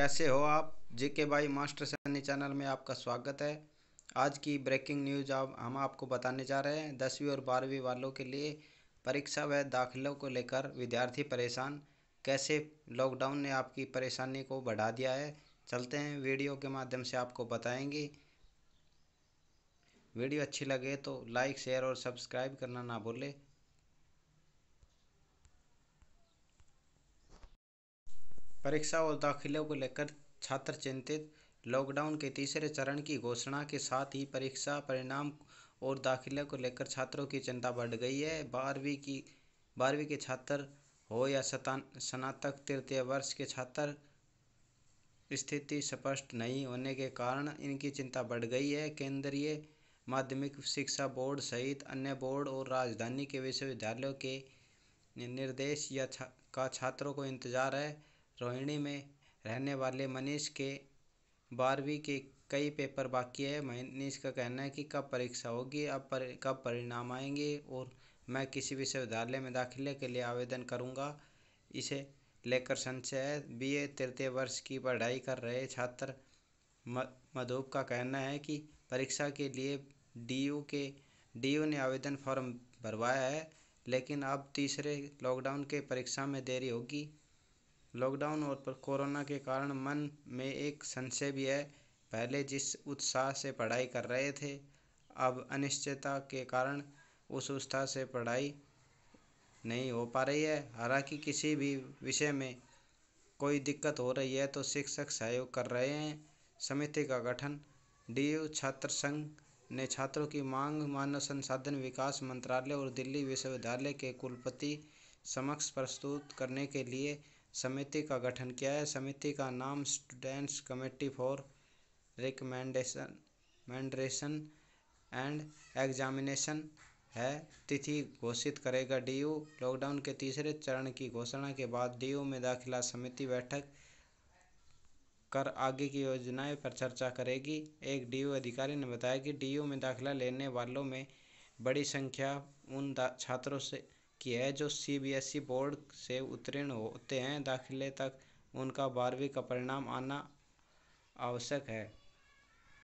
कैसे हो आप जे के बाई मास्टर सैनी चैनल में आपका स्वागत है आज की ब्रेकिंग न्यूज आप हम आपको बताने जा रहे हैं दसवीं और बारहवीं वालों के लिए परीक्षा व दाखिलों को लेकर विद्यार्थी परेशान कैसे लॉकडाउन ने आपकी परेशानी को बढ़ा दिया है चलते हैं वीडियो के माध्यम से आपको बताएंगे वीडियो अच्छी लगे तो लाइक शेयर और सब्सक्राइब करना ना भूलें परीक्षा और दाखिलों को लेकर छात्र चिंतित लॉकडाउन के तीसरे चरण की घोषणा के साथ ही परीक्षा परिणाम और दाखिले को लेकर छात्रों की चिंता बढ़ गई है बारहवीं की बारहवीं के छात्र हो या स्नातक तृतीय वर्ष के छात्र स्थिति स्पष्ट नहीं होने के कारण इनकी चिंता बढ़ गई है केंद्रीय माध्यमिक शिक्षा बोर्ड सहित अन्य बोर्ड और राजधानी के विश्वविद्यालयों के निर्देश या छा, का छात्रों को इंतजार है रोहिणी में रहने वाले मनीष के बारहवीं के कई पेपर बाकी है मनीष का कहना है कि कब परीक्षा होगी अब पर, कब परिणाम आएंगे और मैं किसी विश्वविद्यालय में दाखिले के लिए आवेदन करूंगा इसे लेकर संशय है ए तृतीय वर्ष की पढ़ाई कर रहे छात्र मधुब का कहना है कि परीक्षा के लिए डीयू के डीयू ने आवेदन फॉर्म भरवाया है लेकिन अब तीसरे लॉकडाउन के परीक्षा में देरी होगी लॉकडाउन और कोरोना के कारण मन में एक संशय भी है पहले जिस उत्साह से पढ़ाई कर रहे थे अब अनिश्चितता के कारण उस उत्साह से पढ़ाई नहीं हो पा रही है हालांकि किसी भी विषय में कोई दिक्कत हो रही है तो शिक्षक सहयोग कर रहे हैं समिति का गठन डी छात्र संघ ने छात्रों की मांग मानव संसाधन विकास मंत्रालय और दिल्ली विश्वविद्यालय के कुलपति समक्ष प्रस्तुत करने के लिए समिति का गठन किया है समिति का नाम students committee for recommendation moderation and examination है तिथि घोषित करेगा डी लॉकडाउन के तीसरे चरण की घोषणा के बाद डी में दाखिला समिति बैठक कर आगे की योजनाएं पर चर्चा करेगी एक डी अधिकारी ने बताया कि डी में दाखिला लेने वालों में बड़ी संख्या उन छात्रों से की है जो C B S E board से उत्तीर्ण होते हैं दाखिले तक उनका बारहवीं का परिणाम आना आवश्यक है